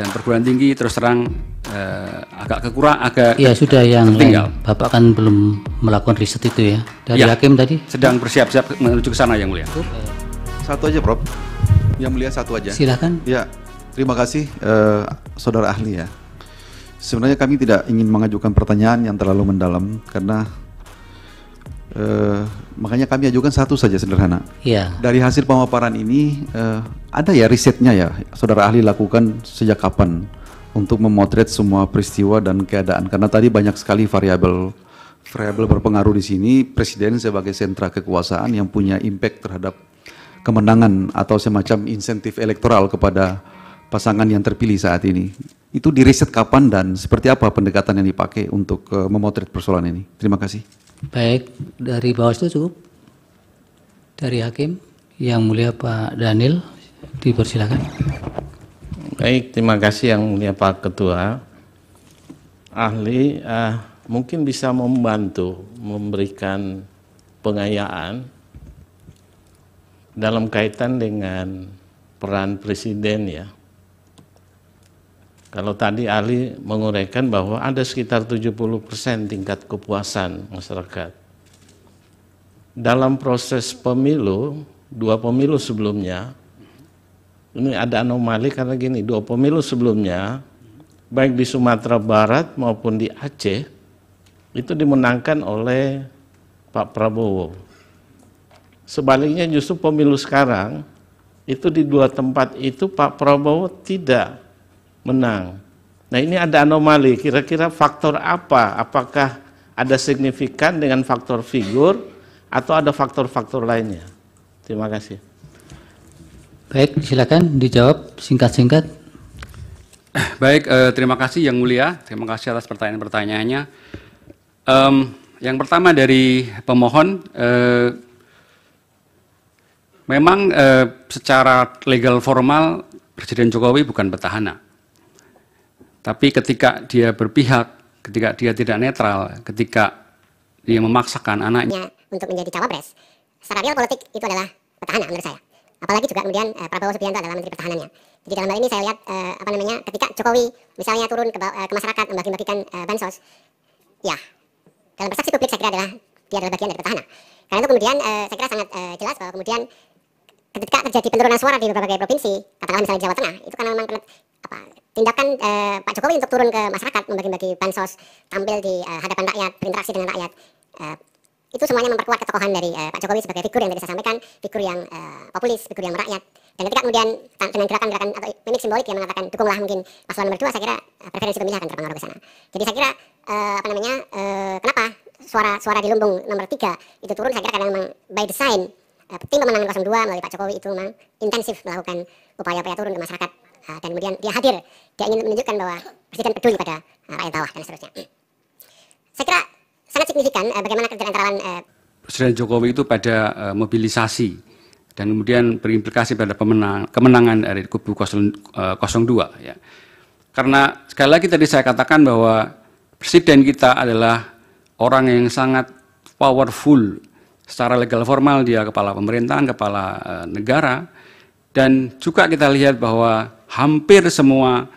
dan perguruan tinggi terus terang eh, agak kekurang agak ya sudah yang tinggal Bapak kan belum melakukan riset itu ya dari ya, hakim tadi sedang bersiap-siap menuju ke sana yang mulia satu aja Prof yang mulia satu aja silakan ya terima kasih eh, saudara ahli ya sebenarnya kami tidak ingin mengajukan pertanyaan yang terlalu mendalam karena Uh, makanya kami ajukan satu saja sederhana. Yeah. Dari hasil pemaparan ini uh, ada ya risetnya ya, saudara ahli lakukan sejak kapan untuk memotret semua peristiwa dan keadaan karena tadi banyak sekali variabel variabel berpengaruh di sini presiden sebagai sentra kekuasaan yang punya impact terhadap kemenangan atau semacam insentif elektoral kepada pasangan yang terpilih saat ini. Itu di riset kapan dan seperti apa pendekatan yang dipakai untuk uh, memotret persoalan ini? Terima kasih. Baik, dari Bawaslu cukup. Dari Hakim, Yang Mulia Pak Daniel, dipersilakan. Baik, terima kasih Yang Mulia Pak Ketua. Ahli, uh, mungkin bisa membantu memberikan pengayaan dalam kaitan dengan peran presiden ya kalau tadi Ali menguraikan bahwa ada sekitar 70% tingkat kepuasan masyarakat. Dalam proses pemilu, dua pemilu sebelumnya, ini ada anomali karena gini, dua pemilu sebelumnya, baik di Sumatera Barat maupun di Aceh, itu dimenangkan oleh Pak Prabowo. Sebaliknya justru pemilu sekarang, itu di dua tempat itu Pak Prabowo tidak menang. Nah ini ada anomali, kira-kira faktor apa? Apakah ada signifikan dengan faktor figur atau ada faktor-faktor lainnya? Terima kasih. Baik, silakan dijawab singkat-singkat. Baik, eh, terima kasih Yang Mulia. Terima kasih atas pertanyaan-pertanyaannya. Um, yang pertama dari pemohon, eh, memang eh, secara legal formal Presiden Jokowi bukan petahana tapi ketika dia berpihak, ketika dia tidak netral, ketika dia memaksakan anaknya untuk menjadi cawapres, secara real politik itu adalah petahana menurut saya. Apalagi juga kemudian eh, Prabowo Subianto adalah menteri pertahanannya. Jadi dalam hal ini saya lihat eh, apa namanya ketika Jokowi misalnya turun ke, eh, ke masyarakat membagi-bagikan eh, bansos, ya dalam persepsi publik saya kira adalah dia adalah bagian dari petahana. Karena itu kemudian eh, saya kira sangat eh, jelas bahwa kemudian ketika terjadi penurunan suara di beberapa provinsi, katakanlah misalnya Jawa Tengah, itu karena memang apa, tindakan eh, Pak Jokowi untuk turun ke masyarakat, membagi-bagi bansos, tampil di eh, hadapan rakyat, berinteraksi dengan rakyat, eh, itu semuanya memperkuat ketokohan dari eh, Pak Jokowi sebagai figur yang tadi saya sampaikan, figur yang eh, populis, figur yang merakyat. Dan ketika kemudian dengan gerakan-gerakan atau mimik simbolik yang mengatakan dukunglah mungkin paslon nomor dua, saya kira eh, preferensi pemilih akan terpengaruh ke sana. Jadi saya kira eh, apa namanya, eh, kenapa suara-suara di lumbung nomor tiga itu turun, saya kira karena memang by design tim pemenangan 02 melalui Pak Jokowi itu memang intensif melakukan upaya-upaya turun ke masyarakat eh, dan kemudian dia hadir dia ingin menunjukkan bahwa presiden peduli pada eh, rakyat bawah dan seterusnya saya kira sangat signifikan eh, bagaimana kerja antara lain Presiden Jokowi itu pada mobilisasi dan kemudian berimplikasi pada pemenang, kemenangan dari kubu 02 ya. Karena sekali lagi tadi saya katakan bahwa presiden kita adalah orang yang sangat powerful secara legal formal dia kepala pemerintahan, kepala eh, negara dan juga kita lihat bahwa hampir semua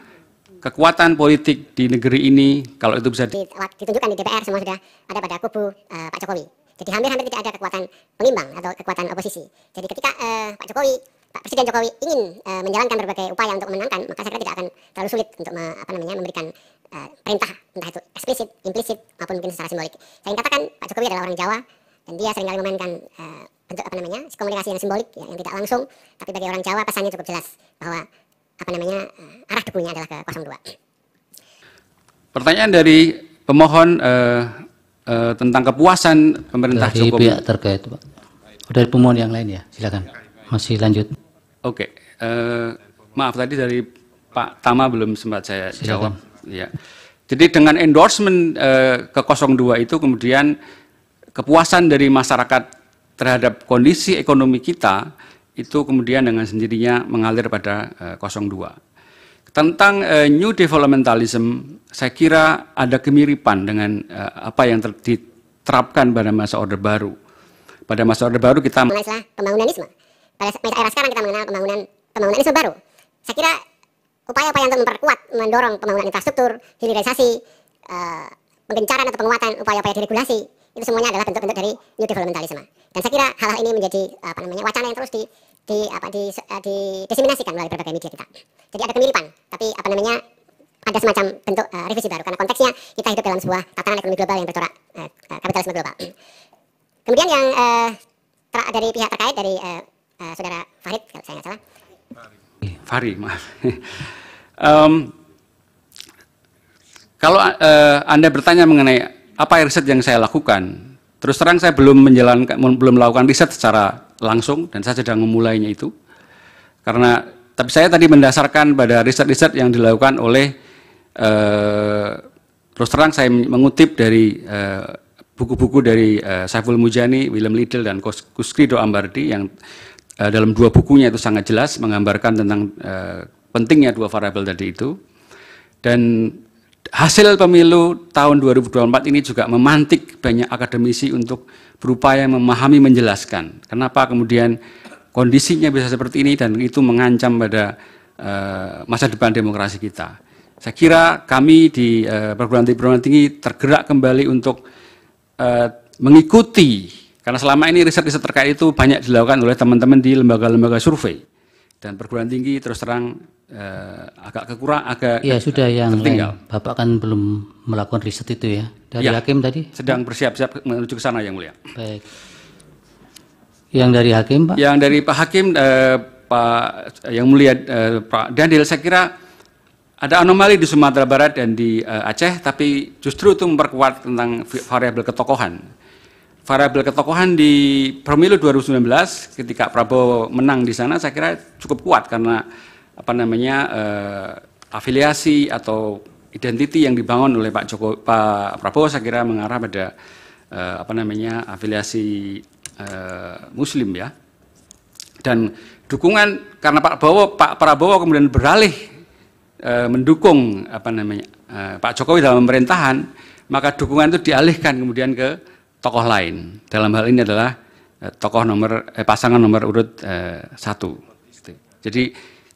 kekuatan politik di negeri ini kalau itu bisa ditunjukkan di DPR semua sudah ada pada kubu uh, Pak Jokowi. Jadi hampir-hampir tidak ada kekuatan pengimbang atau kekuatan oposisi. Jadi ketika uh, Pak Jokowi Pak Presiden Jokowi ingin uh, menjalankan berbagai upaya untuk memenangkan, maka saya kira tidak akan terlalu sulit untuk me, apa namanya memberikan uh, perintah entah itu eksplisit, implisit maupun mungkin secara simbolik. Saya ingin katakan Pak Jokowi adalah orang Jawa dan dia seringkali memainkan uh, bentuk apa namanya komunikasi yang simbolik ya, yang tidak langsung tapi bagi orang Jawa pesannya cukup jelas bahwa apa namanya uh, arah dukungnya adalah ke 02. Pertanyaan dari pemohon uh, uh, tentang kepuasan pemerintah dari Jokowi. pihak terkait Pak. Dari pemohon yang lain ya, silakan. Masih lanjut. Oke, okay. uh, maaf tadi dari Pak Tama belum sempat saya silakan. jawab. Ya. Jadi dengan endorsement uh, ke 02 itu kemudian kepuasan dari masyarakat terhadap kondisi ekonomi kita itu kemudian dengan sendirinya mengalir pada uh, eh, 02. Tentang uh, new developmentalism, saya kira ada kemiripan dengan uh, apa yang diterapkan pada masa Order Baru. Pada masa Order Baru kita mengenal pembangunanisme. Pada era sekarang kita mengenal pembangunan pembangunanisme baru. Saya kira upaya-upaya untuk memperkuat, mendorong pembangunan infrastruktur, hilirisasi, uh, penggencaran atau penguatan upaya-upaya deregulasi itu semuanya adalah bentuk-bentuk dari new developmentalism dan saya kira hal-hal ini menjadi apa namanya wacana yang terus di di apa di, di diseminasikan melalui berbagai media kita jadi ada kemiripan tapi apa namanya ada semacam bentuk uh, revisi baru karena konteksnya kita hidup dalam sebuah tatanan ekonomi global yang bercorak uh, kapitalisme global kemudian yang uh, dari pihak terkait dari uh, uh, saudara Farid kalau saya nggak salah Farid maaf um, kalau uh, anda bertanya mengenai apa riset yang saya lakukan? Terus terang saya belum menjalankan belum melakukan riset secara langsung dan saya sedang memulainya itu. Karena tapi saya tadi mendasarkan pada riset-riset yang dilakukan oleh eh, terus terang saya mengutip dari eh, buku-buku eh, dari eh, Saiful Mujani, William Liddell dan Kuskrido Ambardi yang eh, dalam dua bukunya itu sangat jelas menggambarkan tentang eh, pentingnya dua variabel tadi itu. Dan hasil pemilu tahun 2024 ini juga memantik banyak akademisi untuk berupaya memahami menjelaskan kenapa kemudian kondisinya bisa seperti ini dan itu mengancam pada uh, masa depan demokrasi kita. Saya kira kami di uh, perguruan tinggi perguruan tinggi tergerak kembali untuk uh, mengikuti karena selama ini riset-riset terkait itu banyak dilakukan oleh teman-teman di lembaga-lembaga survei. Dan perguruan tinggi terus terang eh, agak kekurang, agak ya sudah yang tertinggal. Lain. Bapak kan belum melakukan riset itu ya dari ya, hakim tadi. Sedang bersiap-siap menuju ke sana yang mulia. Baik. Yang dari hakim pak? Yang dari pak hakim eh, pak yang mulia eh, pak Daniel saya kira ada anomali di Sumatera Barat dan di uh, Aceh, tapi justru itu memperkuat tentang variabel ketokohan variabel ketokohan di pemilu 2019 ketika Prabowo menang di sana saya kira cukup kuat karena apa namanya eh, afiliasi atau identiti yang dibangun oleh Pak Joko Pak Prabowo saya kira mengarah pada eh, apa namanya afiliasi eh, muslim ya. Dan dukungan karena Pak Prabowo Pak Prabowo kemudian beralih eh, mendukung apa namanya eh, Pak Jokowi dalam pemerintahan maka dukungan itu dialihkan kemudian ke tokoh lain. Dalam hal ini adalah eh, tokoh nomor eh, pasangan nomor urut eh, satu. Gitu. Jadi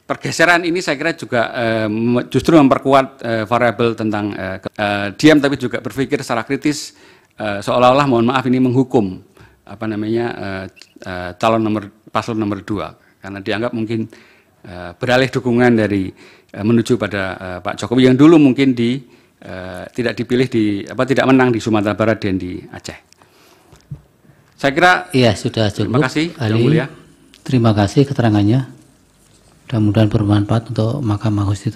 pergeseran ini saya kira juga eh, justru memperkuat eh, variabel tentang eh, eh, diam tapi juga berpikir secara kritis eh, seolah-olah mohon maaf ini menghukum apa namanya eh, eh, calon nomor paslon nomor dua karena dianggap mungkin eh, beralih dukungan dari eh, menuju pada eh, Pak Jokowi yang dulu mungkin di eh, tidak dipilih di apa tidak menang di Sumatera Barat dan di Aceh. Saya kira ya sudah cukup. Terima kasih, Ali. Terima kasih keterangannya. Mudah-mudahan bermanfaat untuk Mahkamah Konstitusi.